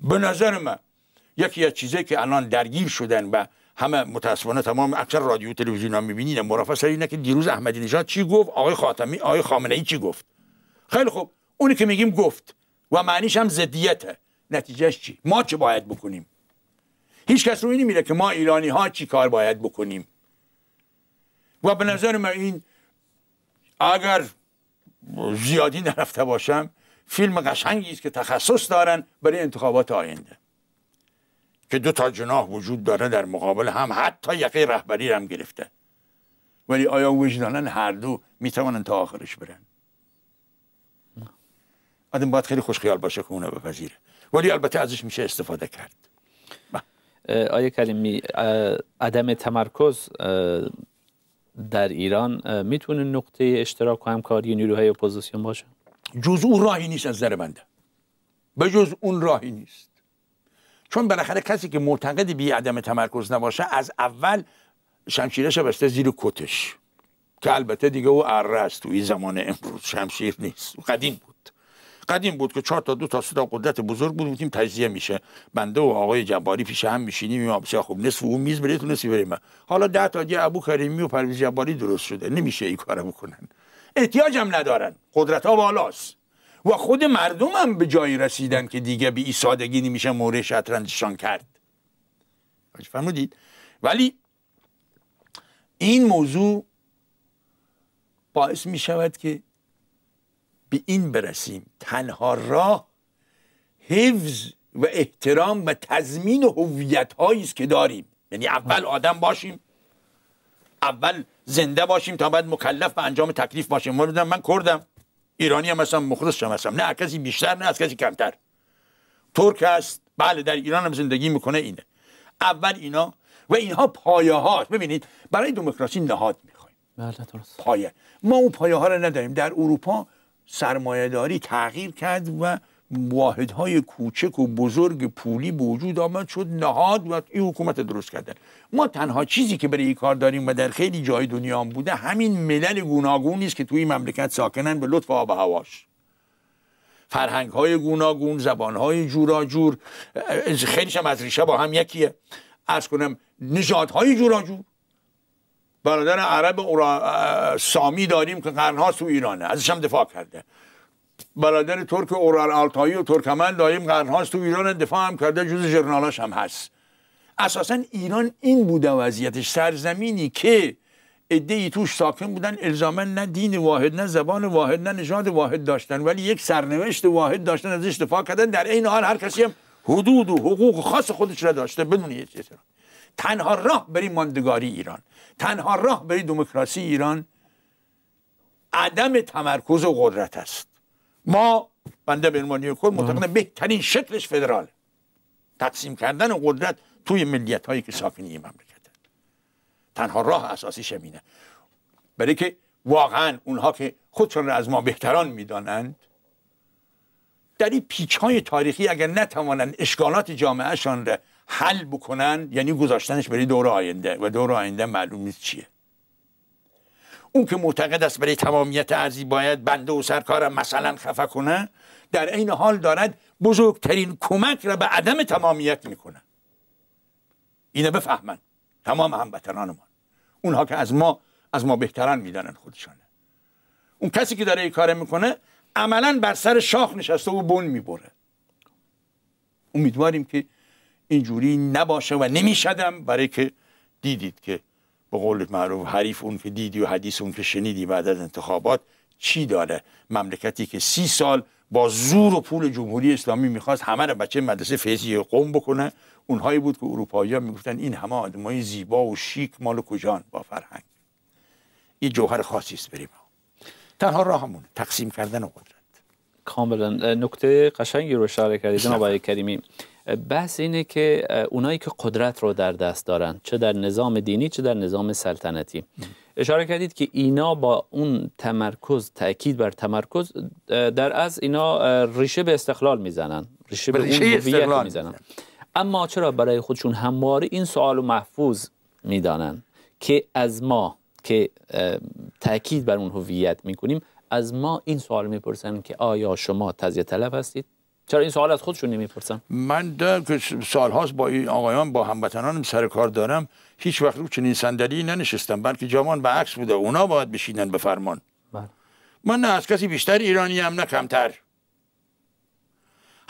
به نظر من یکی از چیزایی که الان درگیر شدن و همه متاسفانه تمام اکثر رادیو تلویزیون ها میبینین مرافع سر اینه که دیروز احمدی نژاد چی گفت آقای خاتمی آقای خامنه ای چی گفت خیلی خوب اونی که میگیم گفت و معنیش هم زدیته نتیجهش چی ما چه باید بکنیم هیچ کس روی نمیره که ما ایرانی ها چی کار باید بکنیم و به نظر من این اگر زیادی نرفته باشم فیلم قشنگی است که تخصص دارن برای انتخابات آینده که دو تا جناح وجود داره در مقابل هم حتی یقه رهبری هم گرفته ولی آیا وجدانن هر دو میتوانن تا آخرش برن آدم باید خیلی خیال باشه که اونو بپذیره ولی البته ازش میشه استفاده کرد آیا کریمی عدم تمرکز در ایران میتونه نقطه اشتراک و همکاری نیروهای اپوزیسیون باشه جز اون راهی نیست از نظر بنده به جز اون راهی نیست چون بالاخره کسی که معتقد بی عدم تمرکز نباشه از اول شمشیرش بسته زیر کتش که البته دیگه او اره است توی زمان امروز شمشیر نیست قدیم بود قدیم بود که چهار تا دو تا سه تا قدرت بزرگ بود بودیم تجزیه میشه بنده و آقای جباری پیش هم میشینیم میگم بسیار خوب نصف اون میز بریتون نصف بریم حالا ده تا ابو کریمی و پرویز جباری درست شده نمیشه این کارو بکنن هم ندارن قدرت ها بالاست و خود مردم هم به جایی رسیدن که دیگه به ایسادگی نمیشه موره شطرنجشان کرد فرمودید ولی این موضوع باعث می شود که به این برسیم تنها راه حفظ و احترام و تضمین هویت هایی است که داریم یعنی اول آدم باشیم اول زنده باشیم تا بعد مکلف به انجام تکلیف باشیم من من کردم ایرانی هم هستم مخلص هستم نه کسی بیشتر نه از کسی کمتر ترک است بله در ایران هم زندگی میکنه اینه اول اینا و اینها پایه ها ببینید برای دموکراسی نهاد میخوایم بله درست پایه ما اون پایه ها رو نداریم در اروپا داری تغییر کرد و های کوچک و بزرگ پولی به وجود آمد شد نهاد و این حکومت درست کردن ما تنها چیزی که برای این کار داریم و در خیلی جای دنیا هم بوده همین ملل گوناگونی است که توی مملکت ساکنن به لطف آب هواش فرهنگ های گوناگون زبان های جوراجور خیلی هم از ریشه با هم یکیه ارز کنم های جوراجور برادر عرب سامی داریم که قرنها تو ایرانه ازش هم دفاع کرده برادر ترک اورال آلتایی و ترکمن دایم قرنهاست تو ایران دفاع هم کرده جز جرنالاش هم هست اساسا ایران این بوده وضعیتش سرزمینی که ای توش ساکن بودن الزامن نه دین واحد نه زبان واحد نه نژاد واحد داشتن ولی یک سرنوشت واحد داشتن ازش دفاع کردن در این حال هر کسی هم حدود و حقوق خاص خودش را داشته بدون هیچ تنها راه بری ماندگاری ایران تنها راه برای دموکراسی ایران عدم تمرکز و قدرت است ما بنده به کل متقنه بهترین شکلش فدرال تقسیم کردن قدرت توی ملیت هایی که ساکنی این مملکت تنها راه اساسی شمینه برای که واقعا اونها که خودشون را از ما بهتران میدانند در این پیچ های تاریخی اگر نتوانند اشکالات جامعهشان را حل بکنن یعنی گذاشتنش برای دور آینده و دور آینده معلوم نیست چیه اون که معتقد است برای تمامیت ارزی باید بنده و سرکارم مثلا خفه کنه در عین حال دارد بزرگترین کمک را به عدم تمامیت میکنه اینه بفهمن تمام هموطنان ما اونها که از ما از ما بهتران میدانن خودشانه اون کسی که داره این کار میکنه عملا بر سر شاخ نشسته و بن میبره امیدواریم که اینجوری نباشه و نمیشدم برای که دیدید که به قول معروف حریف اون که دیدی و حدیث اون که شنیدی بعد از انتخابات چی داره مملکتی که سی سال با زور و پول جمهوری اسلامی میخواست همه رو بچه مدرسه فیضی قوم بکنه اونهایی بود که اروپایی ها میگفتن این همه آدمای زیبا و شیک مال کجان با فرهنگ این جوهر خاصی است بریم تنها راهمون تقسیم کردن قدرت کاملا نکته قشنگی رو اشاره کردید جناب بحث اینه که اونایی که قدرت رو در دست دارن چه در نظام دینی چه در نظام سلطنتی اشاره کردید که اینا با اون تمرکز تاکید بر تمرکز در از اینا ریشه به استقلال میزنن ریشه به اون هویت میزنن اما چرا برای خودشون همواره این سوال و محفوظ میدانن که از ما که تاکید بر اون هویت میکنیم از ما این سوال میپرسن که آیا شما تزیه طلب هستید چرا این سوال از خودشون نمیپرسن من ده که سالهاست با این آقایان با هموطنانم سر کار دارم هیچ وقت رو چنین صندلی ننشستم بلکه جامان به عکس بوده اونا باید بشینن به فرمان بله. من نه از کسی بیشتر ایرانی هم نه کمتر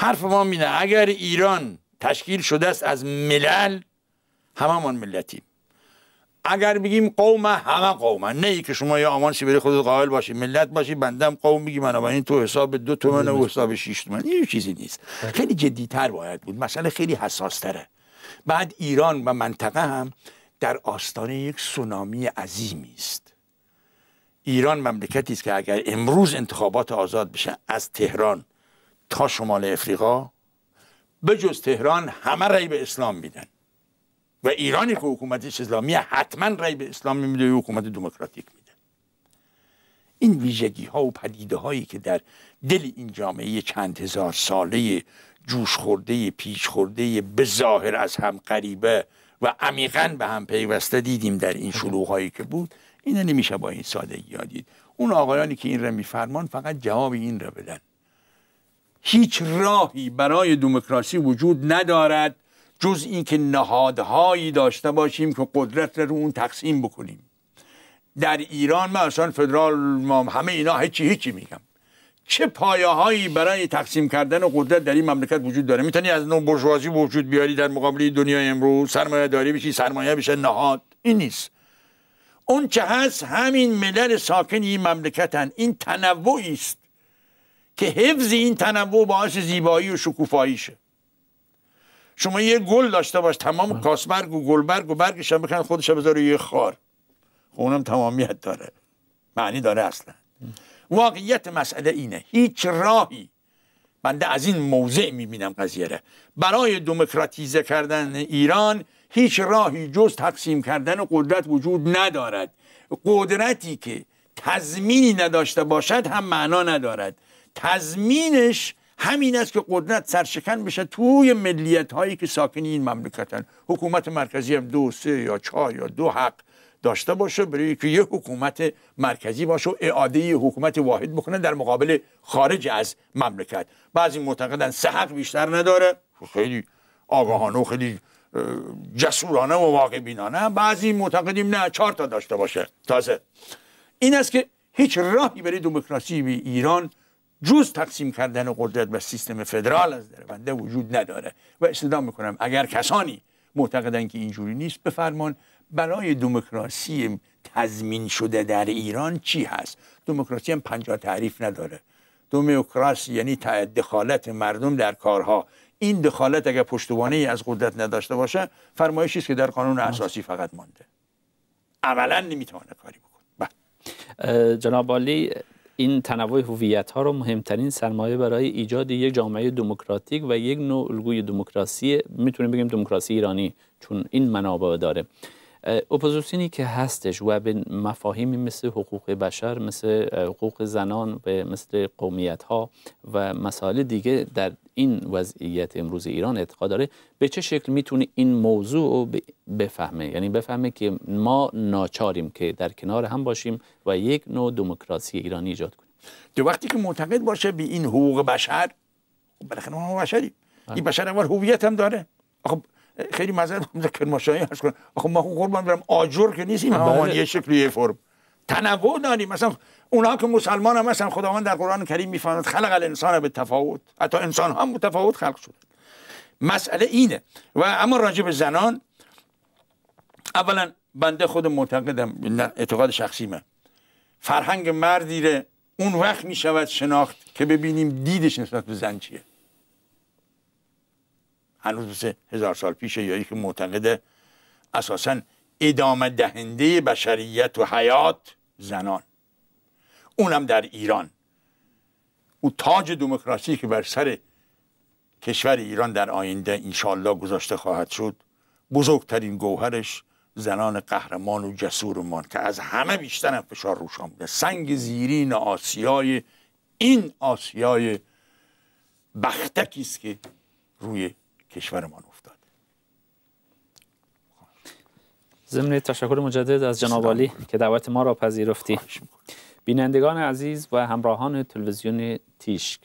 حرف ما مینه اگر ایران تشکیل شده است از ملل هممون ملتیم اگر بگیم قوم همه قوم نه ای که شما یا آمان سیبری خود قائل باشی ملت باشی بندم قوم بگی این تو حساب دو تومن و حساب شیش تومن این چیزی نیست خیلی جدیتر باید بود مسئله خیلی حساس بعد ایران و منطقه هم در آستانه یک سونامی عظیمی است ایران مملکتی است که اگر امروز انتخابات آزاد بشه از تهران تا شمال افریقا بجز تهران همه رای به اسلام میدن و ایرانی که حکومتش اسلامی حتما رای به اسلامی میده و حکومت دموکراتیک میده این ویژگی ها و پدیده هایی که در دل این جامعه چند هزار ساله جوش خورده پیچ خورده به ظاهر از هم قریبه و عمیقا به هم پیوسته دیدیم در این شلوغ هایی که بود اینا نمیشه با این سادگی یادید اون آقایانی که این را میفرمان فقط جواب این را بدن هیچ راهی برای دموکراسی وجود ندارد جز اینکه نهادهایی داشته باشیم که قدرت رو اون تقسیم بکنیم در ایران من اصلا فدرال ما همه اینا هیچی هیچی میگم چه پایههایی برای تقسیم کردن قدرت در این مملکت وجود داره میتونی از نو برجوازی وجود بیاری در مقابل دنیای امروز سرمایه داری بشی سرمایه بشه نهاد این نیست اون چه هست همین ملل ساکن این هن، این تنوعی است که حفظ این تنوع باعث زیبایی و شکوفایی شه شما یه گل داشته باش تمام کاسبرگ و گلبرگ و برگش هم بکنن خودش بذاره یه خار خب اونم تمامیت داره معنی داره اصلا واقعیت مسئله اینه هیچ راهی بنده از این موضع میبینم قضیه را برای دموکراتیزه کردن ایران هیچ راهی جز تقسیم کردن قدرت وجود ندارد قدرتی که تضمینی نداشته باشد هم معنا ندارد تضمینش همین است که قدرت سرشکن بشه توی ملیت هایی که ساکن این مملکتن حکومت مرکزی هم دو سه یا چهار یا دو حق داشته باشه برای که یه حکومت مرکزی باشه و اعاده حکومت واحد بکنه در مقابل خارج از مملکت بعضی معتقدن سه حق بیشتر نداره خیلی آگاهانه و خیلی جسورانه و واقع بینانه بعضی معتقدیم نه چهار تا داشته باشه تازه این است که هیچ راهی برای دموکراسی به ایران جز تقسیم کردن قدرت و سیستم فدرال از در بنده وجود نداره و استدام میکنم اگر کسانی معتقدن که اینجوری نیست بفرمان برای دموکراسی تضمین شده در ایران چی هست دموکراسی هم پنجا تعریف نداره دموکراسی یعنی دخالت مردم در کارها این دخالت اگر پشتوانه ای از قدرت نداشته باشه فرمایشی است که در قانون اساسی فقط مانده عملا نمیتونه کاری بکنه بله. جناب این تنوع هویت ها رو مهمترین سرمایه برای ایجاد یک جامعه دموکراتیک و یک نوع الگوی دموکراسی میتونیم بگیم دموکراسی ایرانی چون این منابع داره اپوزیسیونی که هستش و به مفاهیمی مثل حقوق بشر مثل حقوق زنان به مثل قومیت ها و مسائل دیگه در این وضعیت امروز ایران اعتقاد داره به چه شکل میتونه این موضوع رو بفهمه یعنی بفهمه که ما ناچاریم که در کنار هم باشیم و یک نوع دموکراسی ایرانی ایجاد کنیم دو وقتی که معتقد باشه به این حقوق بشر خب بالاخره ما بشری این بشر اول هویت هم داره خیلی مزه کرماشایی هست کنم آخه ما قربان برم آجر که نیستیم اون بله. یه شکلی یه فرم تنوع داریم مثلا اونا که مسلمان هم مثلا خداوند در قرآن کریم میفهمد خلق الانسان به تفاوت حتی انسان هم متفاوت خلق شد مسئله اینه و اما راجع به زنان اولا بنده خود معتقدم اعتقاد شخصی من فرهنگ مردیره اون وقت میشود شناخت که ببینیم دیدش نسبت به زن چیه هنوز هزار سال پیش یا که معتقد اساسا ادامه دهنده بشریت و حیات زنان اونم در ایران او تاج دموکراسی که بر سر کشور ایران در آینده انشالله گذاشته خواهد شد بزرگترین گوهرش زنان قهرمان و جسورمان که از همه بیشتر هم فشار روشان بوده سنگ زیرین آسیای این آسیای بختکی است که روی کشورمان افتاد ضمن تشکر مجدد از جناب علی که دعوت ما را پذیرفتی بینندگان عزیز و همراهان تلویزیون تیشک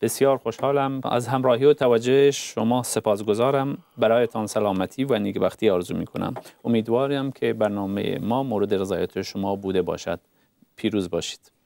بسیار خوشحالم از همراهی و توجه شما سپاسگزارم برایتان سلامتی و نیکبختی آرزو میکنم کنم امیدوارم که برنامه ما مورد رضایت شما بوده باشد پیروز باشید